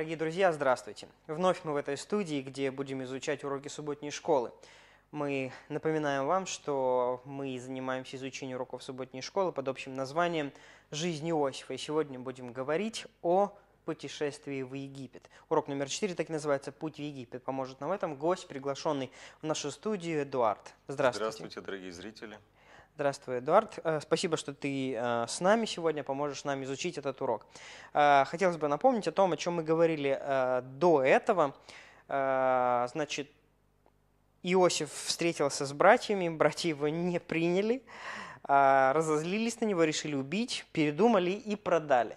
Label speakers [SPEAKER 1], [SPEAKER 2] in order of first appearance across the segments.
[SPEAKER 1] Дорогие друзья, здравствуйте! Вновь мы в этой студии, где будем изучать уроки субботней школы. Мы напоминаем вам, что мы занимаемся изучением уроков субботней школы под общим названием «Жизнь Иосифа». И сегодня будем говорить о путешествии в Египет. Урок номер четыре так и называется «Путь в Египет». Поможет нам в этом гость, приглашенный в нашу студию Эдуард. Здравствуйте. Здравствуйте,
[SPEAKER 2] дорогие зрители.
[SPEAKER 1] Здравствуй, Эдуард. Э, спасибо, что ты э, с нами сегодня, поможешь нам изучить этот урок. Э, хотелось бы напомнить о том, о чем мы говорили до этого. Значит, Иосиф встретился с братьями, братья его не приняли, разозлились на него, решили убить, передумали и продали.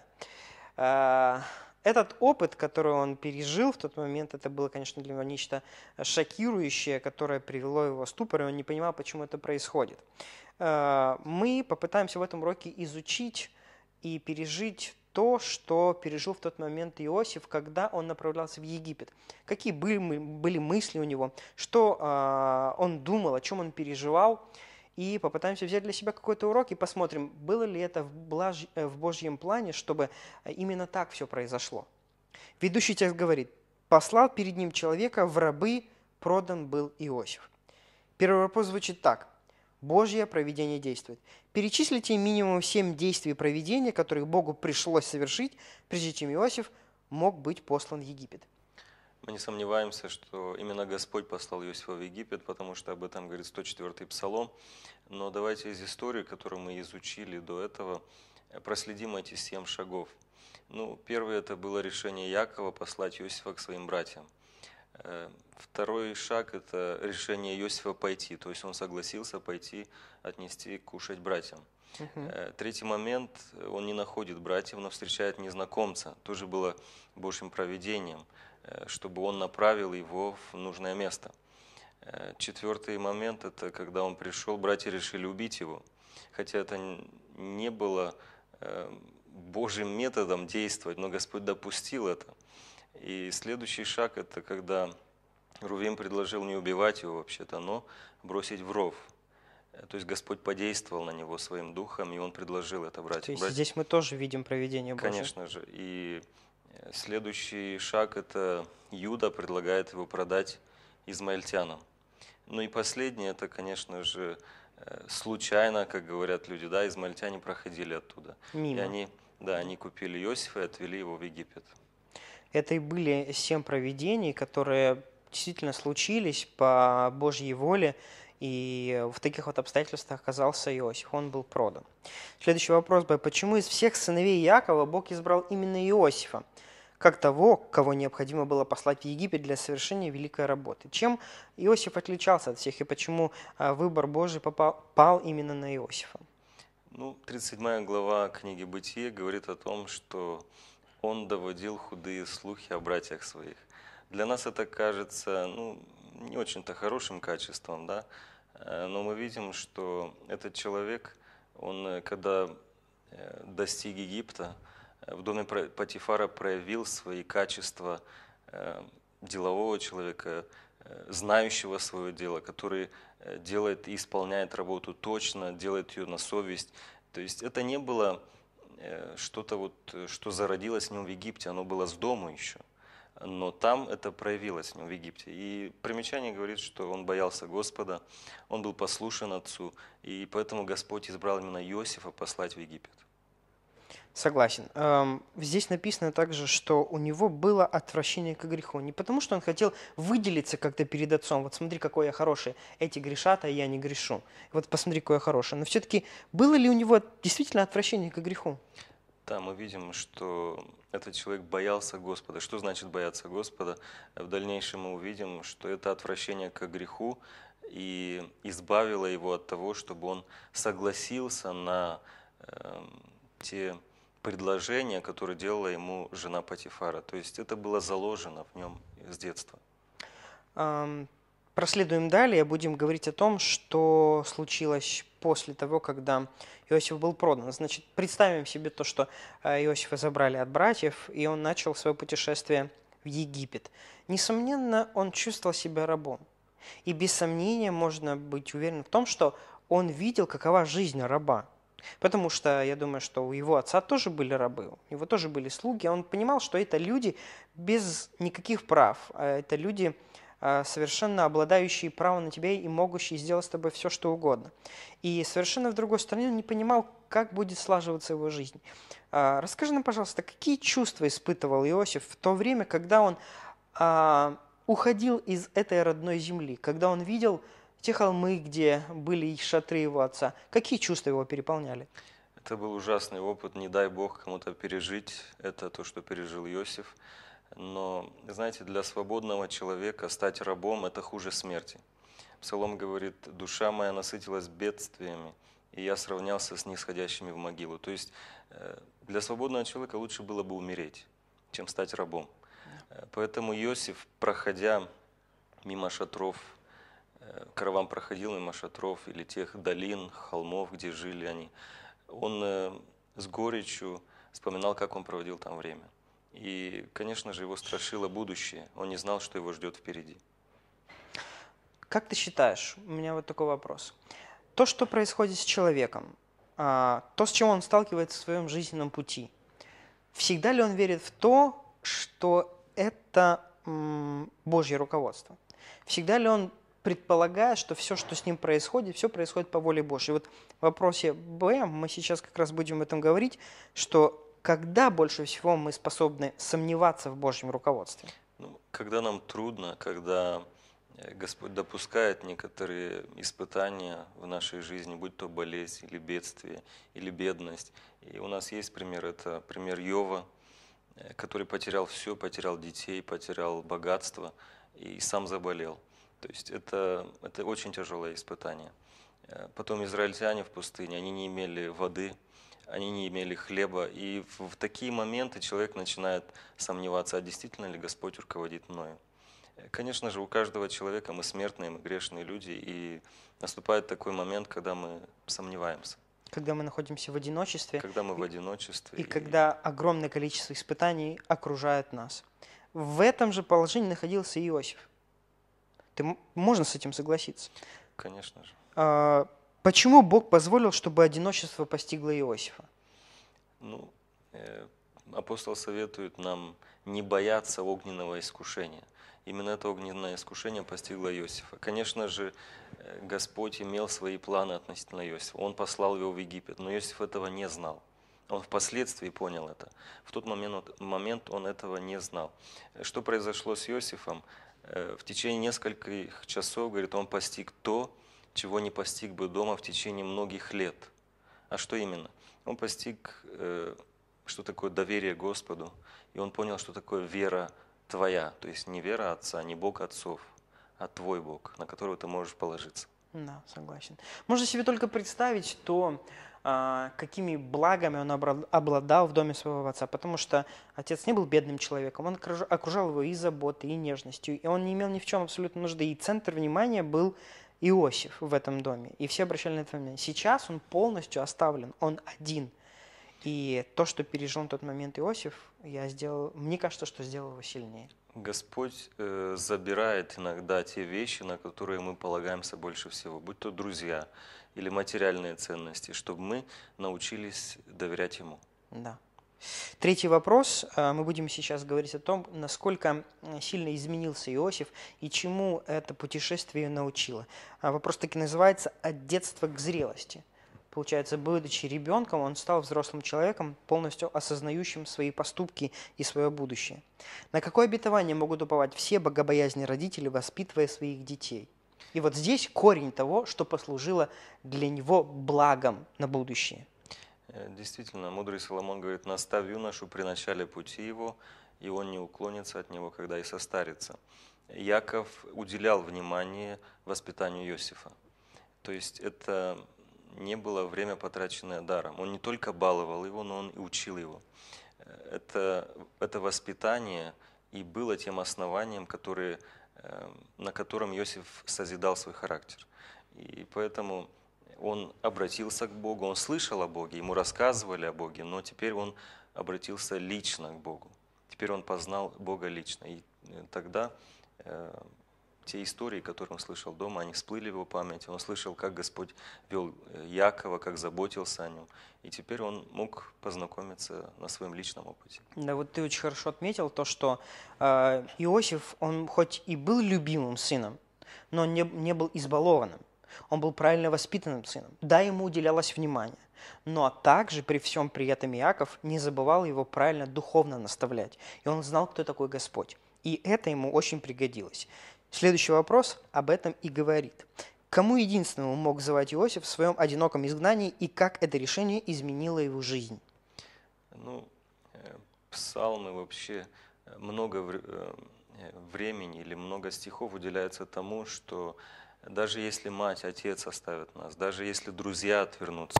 [SPEAKER 1] Этот опыт, который он пережил в тот момент, это было, конечно, для него нечто шокирующее, которое привело его в ступор, и он не понимал, почему это происходит. Э, мы попытаемся в этом уроке изучить и пережить то, что пережил в тот момент Иосиф, когда он направлялся в Египет. Какие были, были мысли у него, что э, он думал, о чем он переживал, и попытаемся взять для себя какой-то урок и посмотрим, было ли это в, блаж... Э, в Божьем плане, чтобы э, именно так все произошло. Ведущий текст говорит, «Послал перед ним человека в рабы, продан был Иосиф». Первый вопрос звучит так – Божье проведение действует. Перечислите минимум семь действий проведения, которые Богу пришлось совершить, прежде чем Иосиф мог быть послан в Египет.
[SPEAKER 2] Мы не сомневаемся, что именно Господь послал Иосифа в Египет, потому что об этом говорит 104-й Псалом. Но давайте из истории, которую мы изучили до этого, проследим эти семь шагов. Ну, первое – это было решение Якова послать Иосифа к своим братьям – Э, второй шаг – это решение Иосифа пойти, то есть он согласился пойти отнести кушать братьям. Угу. Третий момент – он не находит братьев, но встречает незнакомца. Тоже было Божьим проведением, э, чтобы он направил его в нужное место. Четвертый момент – это когда он пришел, братья решили убить его. Хотя это не было Божьим методом действовать, но Господь допустил это – и следующий шаг – это когда Рувим предложил не убивать его вообще-то, но бросить в ров. Э, то есть Господь подействовал на него своим духом, и он предложил это брать. То есть брать.
[SPEAKER 1] здесь мы тоже видим проведение Божье. Конечно
[SPEAKER 2] же. И э, следующий шаг – это Юда предлагает его продать измаильтянам. Ну и последнее – это, конечно же, э, случайно, как говорят люди, да, измаильтяне проходили оттуда. Мимо. И они, да, они купили Иосифа и отвели его в Египет.
[SPEAKER 1] Это и были семь проведений, которые действительно случились по Божьей воле, и в таких вот обстоятельствах оказался Иосиф, он был продан. Следующий вопрос был, почему из всех сыновей Якова Бог избрал именно Иосифа, как того, кого необходимо было послать в Египет для совершения великой работы? Чем Иосиф отличался от всех и почему а, выбор Божий попал, пал именно на Иосифа?
[SPEAKER 2] Ну, 37 глава книги Бытия говорит о том, что он доводил худые слухи о братьях своих. Для нас это кажется ну, не очень-то хорошим качеством, да? Э, но мы видим, что этот человек, он э, когда э, достиг Египта, в доме Патифара проявил свои качества делового человека, знающего свое дело, который делает и исполняет работу точно, делает ее на совесть. То есть это не было Э, что-то вот, э, что зародилось в нем в Египте, оно было с дома еще, но там это проявилось в нем в Египте. И примечание говорит, что он боялся Господа, он был послушен Отцу, и поэтому Господь избрал именно Иосифа послать в Египет. Согласен.
[SPEAKER 1] Здесь написано также, что у него было отвращение к греху. Не потому, что он хотел выделиться как-то перед отцом. Вот смотри, какой я хороший. Эти грешат, а я не грешу. Вот посмотри, какой я хороший. Но все-таки было ли у него действительно отвращение к греху?
[SPEAKER 2] Да, мы видим, что этот человек боялся Господа. Что значит бояться Господа? В дальнейшем мы увидим, что это отвращение к греху и избавило его от того, чтобы он согласился на э, те предложение, которое делала ему жена Патифара. То есть это было заложено в нем с детства.
[SPEAKER 1] Проследуем далее, будем говорить о том, что случилось после того, когда Иосиф был продан. Значит, представим себе то, что а, Иосифа забрали от братьев, и он начал свое путешествие в Египет. Несомненно, он чувствовал себя рабом. И без сомнения можно быть уверен в том, что он видел, какова жизнь раба – Потому что я думаю, что у его отца тоже были рабы, у него тоже были слуги, он понимал, что это люди без никаких прав, а это люди а, совершенно обладающие правом на тебя и могущие сделать с тобой все, что угодно. И совершенно в другой стороне он не понимал, как будет слаживаться его жизнь. А, расскажи нам, пожалуйста, какие чувства испытывал Иосиф в то время, когда он уходил из этой родной земли, когда он видел те холмы, где были и шатры его отца. Какие чувства его переполняли?
[SPEAKER 2] Это был ужасный опыт, не дай бог кому-то пережить. Это то, что пережил Иосиф. Но, знаете, для свободного человека стать рабом – это хуже смерти. Псалом говорит, «Душа моя насытилась бедствиями, и я сравнялся с нисходящими в могилу». То есть э, для свободного человека лучше было бы умереть, чем стать рабом. Э, поэтому Иосиф, проходя мимо шатров Э, караван проходил мимо шатров или тех долин, холмов, где жили они, он э, с горечью вспоминал, как он проводил там время. И, конечно же, его страшило будущее. Он не знал, что его ждет впереди. Как ты считаешь,
[SPEAKER 1] у меня вот такой вопрос. То, что происходит с человеком, а, то, с чем он сталкивается в своем жизненном пути, всегда ли он верит в то, что это Божье руководство? Всегда ли он предполагая, что все, что с ним происходит, все происходит по воле Божьей. И вот в вопросе Б мы сейчас как раз будем об этом говорить, что когда больше всего мы способны сомневаться в Божьем
[SPEAKER 2] руководстве? Ну, когда нам трудно, когда э, Господь допускает некоторые испытания в нашей жизни, будь то болезнь или бедствие, или бедность. И у нас есть пример, это пример Йова, э, который потерял все, потерял детей, потерял богатство и сам заболел. То есть это, это очень тяжелое испытание. Э, потом израильтяне в пустыне, они не имели воды, они не имели хлеба. И в такие моменты человек начинает сомневаться, а действительно ли Господь руководит мною. Э, конечно же, у каждого человека мы смертные, мы грешные люди, и наступает такой момент, когда мы сомневаемся. Когда мы находимся в одиночестве. Когда мы в одиночестве. И, и когда
[SPEAKER 1] огромное количество испытаний окружает нас. В этом же положении находился Иосиф. Ты, можно с этим согласиться? Конечно же. А, почему Бог позволил, чтобы одиночество постигло Иосифа?
[SPEAKER 2] Ну, э, апостол советует нам не бояться огненного искушения. Именно это огненное искушение постигло Иосифа. Конечно же, э, Господь имел свои планы относительно Иосифа. Он послал его в Египет, но Иосиф этого не знал. Он впоследствии понял это. В тот момент, момент он этого не знал. Что произошло с Иосифом? Э, в течение нескольких часов, говорит, он постиг то, чего не постиг бы дома в течение многих лет. А что именно? Он постиг, э, что такое доверие Господу, и он понял, что такое вера твоя, то есть не вера отца, не Бог отцов, а твой Бог, на которого ты можешь положиться.
[SPEAKER 1] Да, согласен. Можно себе только представить, что а, какими благами он обладал в доме своего отца, потому что отец не был бедным человеком, он окружал его и заботой, и нежностью, и он не имел ни в чем абсолютно нужды, и центр внимания был Иосиф в этом доме, и все обращали на это внимание. Сейчас он полностью оставлен, он один – и то, что пережил на тот момент Иосиф, я сделал, мне кажется, что сделал его сильнее.
[SPEAKER 2] Господь э, забирает иногда те вещи, на которые мы полагаемся больше всего, будь то друзья или материальные ценности, чтобы мы научились доверять Ему.
[SPEAKER 1] Да. Третий вопрос. Э, мы будем сейчас говорить о том, насколько э, сильно изменился Иосиф и чему это путешествие научило. А вопрос таки называется «От детства к зрелости». Получается, будучи ребенком, он стал взрослым человеком, полностью осознающим свои поступки и свое будущее. На какое обетование могут уповать все богобоязни родители, воспитывая своих детей? И вот здесь корень того, что послужило для него благом на будущее.
[SPEAKER 2] Э, действительно, мудрый Соломон говорит, «Наставь юношу при начале пути его, и он не уклонится от него, когда и состарится». Яков уделял внимание воспитанию Иосифа. То есть это не было время потраченное даром. Он не только баловал его, но он и учил его. Э, это, это воспитание и было тем основанием, который, эм, на котором Иосиф созидал свой характер. И поэтому он обратился к Богу, он слышал о Боге, ему рассказывали о Боге, но теперь он обратился лично к Богу. Теперь он познал Бога лично. И э, тогда э, те истории, которые он слышал дома, они всплыли в его памяти. Он слышал, как Господь вел э, Якова, как заботился о нем. И теперь он мог познакомиться на своем личном опыте.
[SPEAKER 1] Да, вот ты очень хорошо отметил то, что э, Иосиф, он хоть и был любимым сыном, но не, не был избалованным. Он был правильно воспитанным сыном. Да, ему уделялось внимание. Но также при всем при этом Иаков не забывал его правильно духовно наставлять. И он знал, кто такой Господь. И это ему очень пригодилось. Следующий вопрос об этом и говорит. Кому единственному мог звать Иосиф в своем одиноком изгнании и как это решение изменило его
[SPEAKER 2] жизнь? Ну, э, псалмы вообще э, много э, времени или много стихов уделяется тому, что даже если мать, отец оставят нас, даже если друзья отвернутся,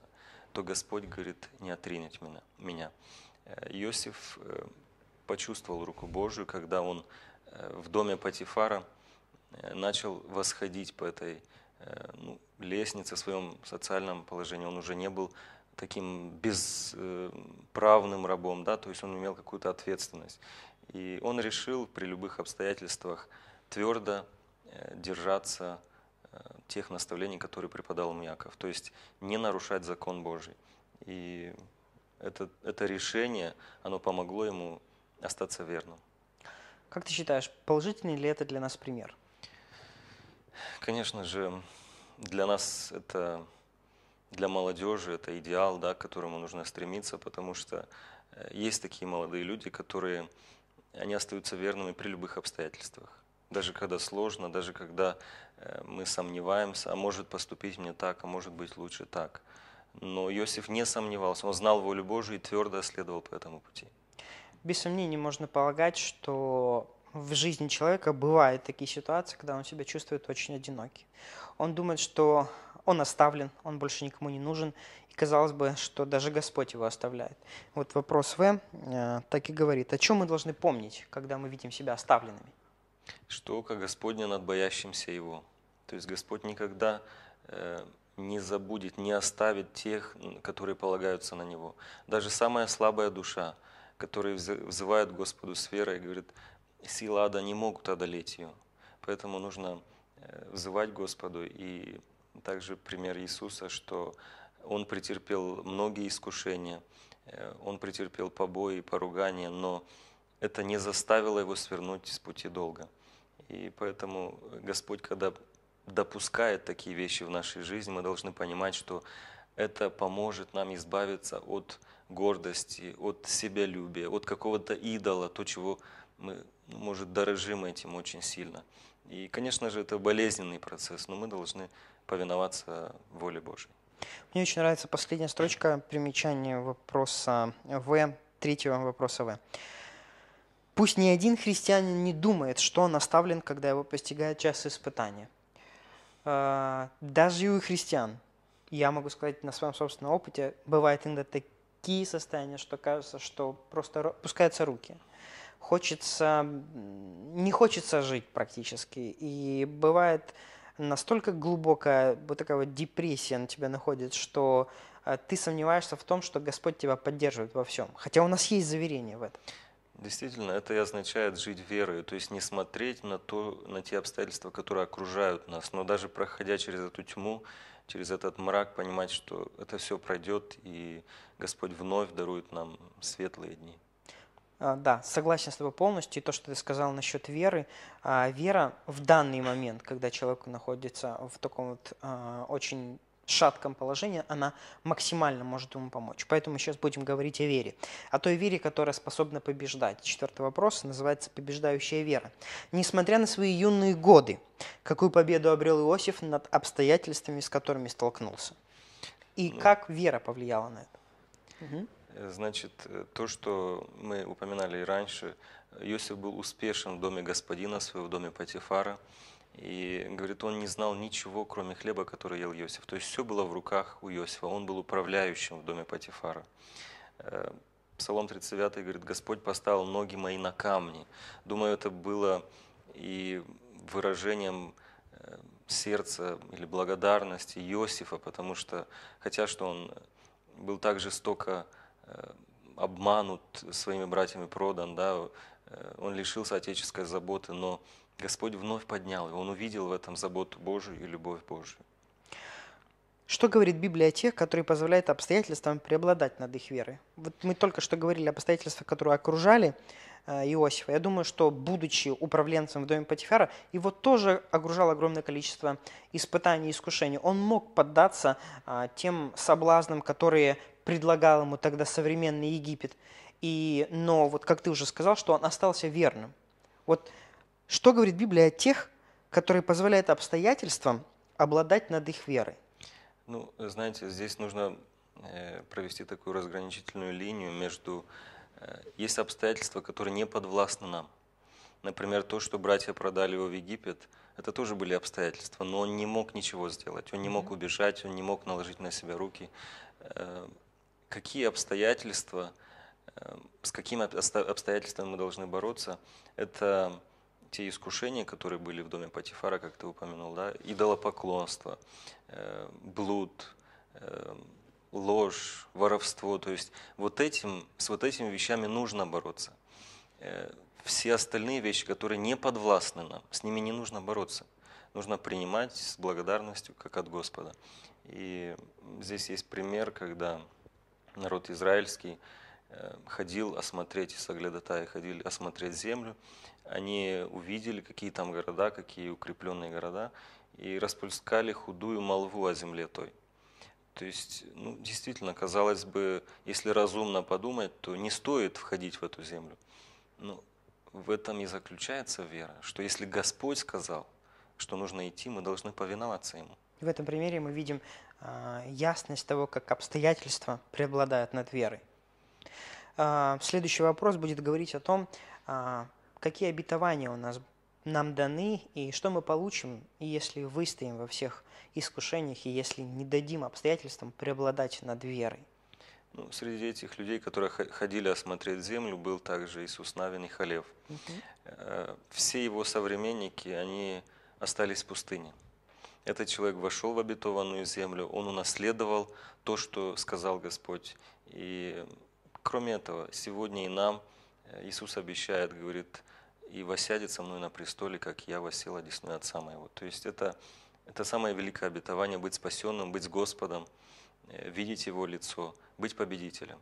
[SPEAKER 2] то Господь говорит, не отринуть меня. меня. Иосиф почувствовал руку Божию, когда он в доме Патифара Э, начал восходить по этой э, ну, лестнице в своем социальном положении. Он уже не был таким бесправным э, рабом, да, то есть он имел какую-то ответственность. И он решил при любых обстоятельствах твердо держаться тех наставлений, которые преподал им то есть не нарушать закон Божий. И это, это решение, оно помогло ему остаться верным.
[SPEAKER 1] Как ты считаешь, положительный ли это для нас пример?
[SPEAKER 2] Конечно же, для нас это, для молодежи это идеал, да, к которому нужно стремиться, потому что э, есть такие молодые люди, которые, они остаются верными при любых обстоятельствах. Даже когда сложно, даже когда э, мы сомневаемся, а может поступить мне так, а может быть лучше так. Но Иосиф не сомневался, он знал волю Божию и твердо следовал по этому пути.
[SPEAKER 1] Без сомнений можно полагать, что в жизни человека бывают такие ситуации, когда он себя чувствует очень одинокий. Он думает, что он оставлен, он больше никому не нужен, и казалось бы, что даже Господь его оставляет. Вот вопрос В э, так и говорит, о чем мы должны помнить, когда мы видим себя оставленными?
[SPEAKER 2] Что как Господня над боящимся его. То есть Господь никогда э, не забудет, не оставит тех, которые полагаются на него. Даже самая слабая душа, которые взывают Господу с верой, говорит, силы ада не могут одолеть ее. Поэтому нужно э, взывать Господу. И также пример Иисуса, что Он претерпел многие искушения, э, Он претерпел побои, поругания, но это не заставило Его свернуть с пути долга. И поэтому Господь, когда допускает такие вещи в нашей жизни, мы должны понимать, что это поможет нам избавиться от гордости, от себялюбия, от какого-то идола, то, чего мы ну, может, дорожим этим очень сильно. И, конечно же, это болезненный процесс, но мы должны повиноваться воле Божьей.
[SPEAKER 1] Мне очень нравится последняя строчка примечания вопроса В, третьего вопроса В. Пусть ни один христианин не думает, что он оставлен, когда его постигает час испытания. А, даже у христиан, я могу сказать на своем собственном опыте, бывают иногда такие состояния, что кажется, что просто пускаются руки хочется, не хочется жить практически. И бывает настолько глубокая вот такая вот депрессия на тебя находит, что э, ты сомневаешься в том, что Господь тебя поддерживает во всем. Хотя у нас есть заверение в этом.
[SPEAKER 2] Действительно, это и означает жить верой, то есть не смотреть на, то, на те обстоятельства, которые окружают нас, но даже проходя через эту тьму, через этот мрак, понимать, что это все пройдет, и Господь вновь дарует нам светлые дни.
[SPEAKER 1] А, да, согласен с тобой полностью. И то, что ты сказал насчет веры. А, вера в данный момент, когда человек находится в таком вот а, очень шатком положении, она максимально может ему помочь. Поэтому сейчас будем говорить о вере. О той вере, которая способна побеждать. Четвертый вопрос называется «Побеждающая вера». Несмотря на свои юные годы, какую победу обрел Иосиф над обстоятельствами, с которыми столкнулся? И ну. как вера повлияла на это?
[SPEAKER 2] Угу. Э, значит, э, то, что мы упоминали и раньше, э, Иосиф был успешен в доме господина своего, в доме Патифара. И, говорит, он не знал ничего, кроме хлеба, который ел Иосиф. То есть все было в руках у Иосифа. Он был управляющим в доме Патифара. Псалом 39 говорит, «Господь поставил ноги мои на камни». Думаю, это было и выражением сердца или благодарности Иосифа, потому что, хотя что он был так жестоко Э, обманут своими братьями продан, да, э, он лишился отеческой заботы, но Господь вновь поднял его, он увидел в этом заботу Божию и любовь Божию.
[SPEAKER 1] Что говорит Библия о тех, которые позволяют обстоятельствам преобладать над их верой? Вот мы только что говорили об обстоятельствах, которые окружали э, Иосифа. Я думаю, что, будучи управленцем в доме Патифара, его тоже окружало огромное количество испытаний и искушений. Он мог поддаться тем соблазнам, которые предлагал ему тогда современный Египет. И, но вот как ты уже сказал, что он остался верным. Вот что говорит Библия о тех, которые позволяют обстоятельствам обладать над их верой?
[SPEAKER 2] Ну, знаете, здесь нужно э, провести такую разграничительную линию между... Э, есть обстоятельства, которые не подвластны нам. Например, то, что братья продали его в Египет, это тоже были обстоятельства, но он не мог ничего сделать, он не мог убежать, он не мог наложить на себя руки. Э, какие обстоятельства, э, с какими обстоятельствами мы должны бороться, это те искушения, которые были в доме Патифара, как ты упомянул, да, идолопоклонство, э, блуд, э, ложь, воровство. То есть вот этим, с вот этими вещами нужно бороться. Все остальные вещи, которые не подвластны нам, с ними не нужно бороться. Нужно принимать с благодарностью, как от Господа. И здесь есть пример, когда народ израильский э, ходил осмотреть, соглядатаи ходили осмотреть землю. Они увидели, какие там города, какие укрепленные города, и расплескали худую молву о земле той. То есть, ну, действительно, казалось бы, если разумно подумать, то не стоит входить в эту землю. Но в этом и заключается вера, что если Господь сказал, что нужно идти, мы должны повиноваться Ему.
[SPEAKER 1] В этом примере мы видим а, ясность того, как обстоятельства преобладают над верой. А, следующий вопрос будет говорить о том, а, какие обетования у нас нам даны и что мы получим, если выстоим во всех искушениях и если не дадим обстоятельствам преобладать над верой.
[SPEAKER 2] Ну, среди этих людей, которые ходили осмотреть землю, был также Иисус Навин и Халев. Угу. Все его современники, они остались в пустыне. Этот человек вошел в обетованную землю, он унаследовал то, что сказал Господь. И кроме этого, сегодня и нам э, Иисус обещает, говорит, и восядет со мной на престоле, как я восел одесную Отца моего. То есть это, это самое великое обетование – быть спасенным, быть с Господом, э, видеть Его лицо, быть победителем.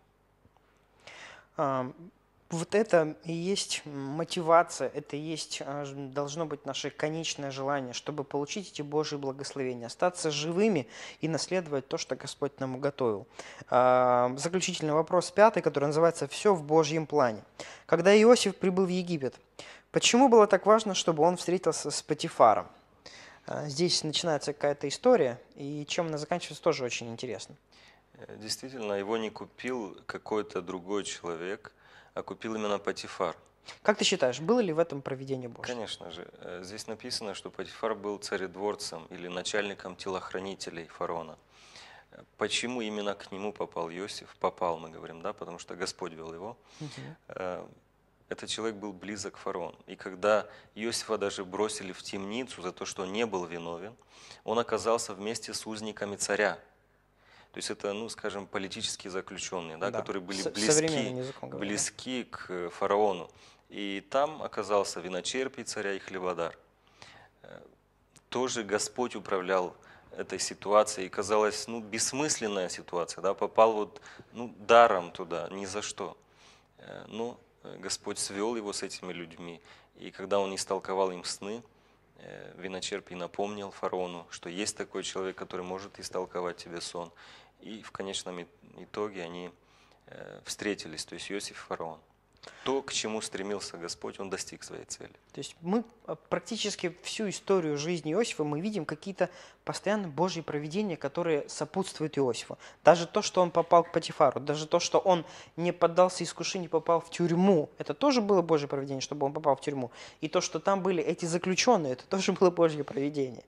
[SPEAKER 1] Вот это и есть мотивация, это и есть а, должно быть наше конечное желание, чтобы получить эти Божьи благословения, остаться живыми и наследовать то, что Господь нам уготовил. А, заключительный вопрос пятый, который называется «Все в Божьем плане». Когда Иосиф прибыл в Египет, почему было так важно, чтобы он встретился с Патифаром? А, здесь начинается какая-то история, и чем она заканчивается, тоже очень интересно.
[SPEAKER 2] Э, действительно, его не купил какой-то другой человек – а купил именно Патифар.
[SPEAKER 1] Как ты считаешь, было ли в этом проведение
[SPEAKER 2] Божье? Конечно же. Э, здесь написано, что Патифар был царедворцем или начальником телохранителей фараона. Э, почему именно к нему попал Иосиф? Попал, мы говорим, да, потому что Господь вел его. Угу. Этот человек был близок к фараону. И когда Иосифа даже бросили в темницу за то, что он не был виновен, он оказался вместе с узниками царя. То есть это, ну, скажем, политические заключенные, да, да. которые были близки, близки к э, фараону. И там оказался виночерпий царя и хлебодар. Э, тоже Господь управлял этой ситуацией. И казалось, ну, бессмысленная ситуация, да, попал вот, ну, даром туда, ни за что. Э, но Господь свел его с этими людьми. И когда он истолковал им сны, Э, Виночерпий напомнил фараону, что есть такой человек, который может истолковать тебе сон. И в конечном итоге они э, встретились, то есть Иосиф и фараон. То, к чему стремился Господь, он достиг своей цели.
[SPEAKER 1] То есть мы а, практически всю историю жизни Иосифа мы видим какие-то постоянно Божьи проведения, которые сопутствуют Иосифу. Даже то, что он попал к Патифару, даже то, что он не поддался искушению, попал в тюрьму, это тоже было Божье проведение, чтобы он попал в тюрьму. И то, что там были эти заключенные, это тоже было Божье проведение.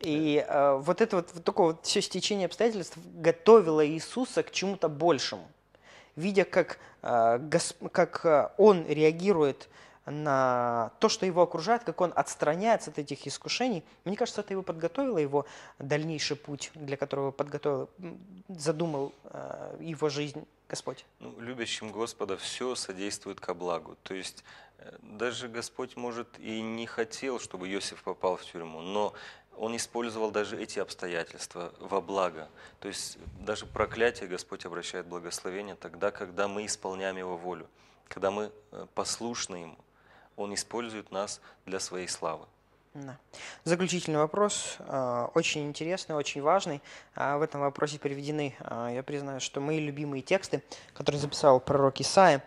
[SPEAKER 1] И э, вот это вот, вот такое вот все стечение обстоятельств готовило Иисуса к чему-то большему видя, как, э, как э, он реагирует на то, что его окружает, как он отстраняется от этих искушений. Мне кажется, это его подготовило, его дальнейший путь, для которого подготовил, задумал э, его жизнь Господь.
[SPEAKER 2] Ну, любящим Господа все содействует ко благу. То есть даже Господь, может, и не хотел, чтобы Иосиф попал в тюрьму, но он использовал даже эти обстоятельства во благо. То есть даже проклятие Господь обращает благословение тогда, когда мы исполняем Его волю, когда мы э, послушны Ему. Он использует нас для своей славы.
[SPEAKER 1] Да. Заключительный вопрос, э, очень интересный, очень важный. А в этом вопросе приведены, э, я признаю, что мои любимые тексты, которые записал пророк Исаия.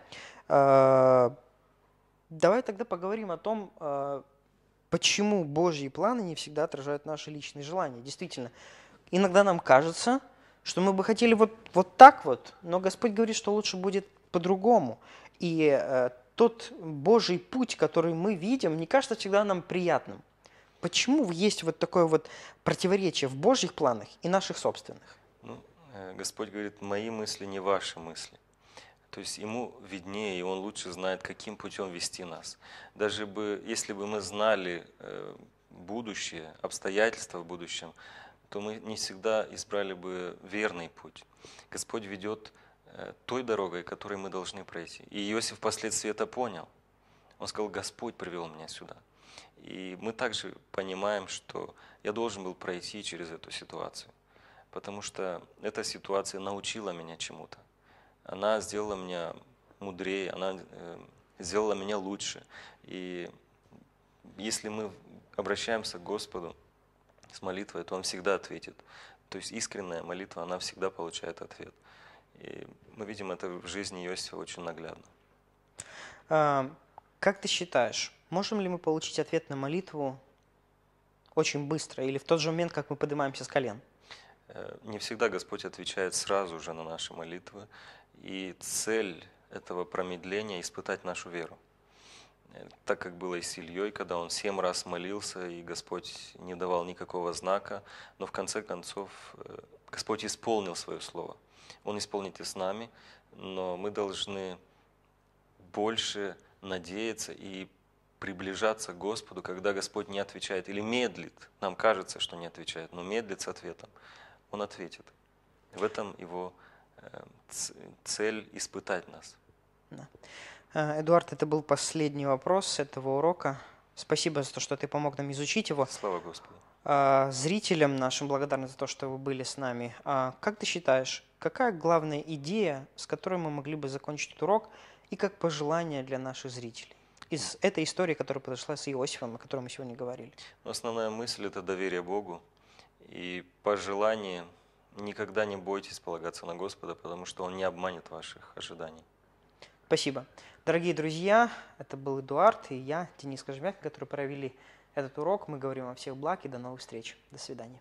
[SPEAKER 1] Давай тогда поговорим о том, Почему Божьи планы не всегда отражают наши личные желания? Действительно, иногда нам кажется, что мы бы хотели вот, вот так вот, но Господь говорит, что лучше будет по-другому. И э, тот Божий путь, который мы видим, не кажется всегда нам приятным. Почему есть вот такое вот противоречие в Божьих планах и наших собственных?
[SPEAKER 2] Ну, э, Господь говорит, мои мысли не ваши мысли. То есть ему виднее, и он лучше знает, каким путем вести нас. Даже бы, если бы мы знали э, будущее, обстоятельства в будущем, то мы не всегда избрали бы верный путь. Господь ведет э, той дорогой, которой мы должны пройти. И Иосиф впоследствии это понял. Он сказал, Господь привел меня сюда. И мы также понимаем, что я должен был пройти через эту ситуацию, потому что эта ситуация научила меня чему-то она сделала меня мудрее, она э, сделала меня лучше. И если мы обращаемся к Господу с молитвой, то Он всегда ответит. То есть искренняя молитва, она всегда получает ответ. И мы видим это в жизни Иосифа очень наглядно.
[SPEAKER 1] А, как ты
[SPEAKER 2] считаешь,
[SPEAKER 1] можем ли мы получить ответ на молитву очень быстро или в тот же момент, как мы поднимаемся с колен?
[SPEAKER 2] Э, не всегда Господь отвечает сразу же на наши молитвы. И цель этого промедления – испытать нашу веру. Так как было и с Ильей, когда он семь раз молился, и Господь не давал никакого знака, но в конце концов э, Господь исполнил свое слово. Он исполнит и с нами, но мы должны больше надеяться и приближаться к Господу, когда Господь не отвечает или медлит. Нам кажется, что не отвечает, но медлит с ответом. Он ответит. В этом его Эм, цель испытать нас.
[SPEAKER 1] Да. Э, Эдуард, это был последний вопрос этого урока. Спасибо за то, что ты помог нам изучить его. Слава Господу. Э, зрителям нашим благодарны за то, что вы были с нами. Э, как ты считаешь, какая главная идея, с которой мы могли бы закончить этот урок, и как пожелание для наших зрителей? Из этой истории, которая подошла с Иосифом, о которой мы сегодня говорили.
[SPEAKER 2] Основная мысль – это доверие Богу и пожелание – Никогда не бойтесь полагаться на Господа, потому что Он не обманет ваших ожиданий.
[SPEAKER 1] Спасибо. Дорогие друзья, это был Эдуард и я, Денис Кожемякин, которые провели этот урок. Мы говорим о всех благ и до новых встреч. До свидания.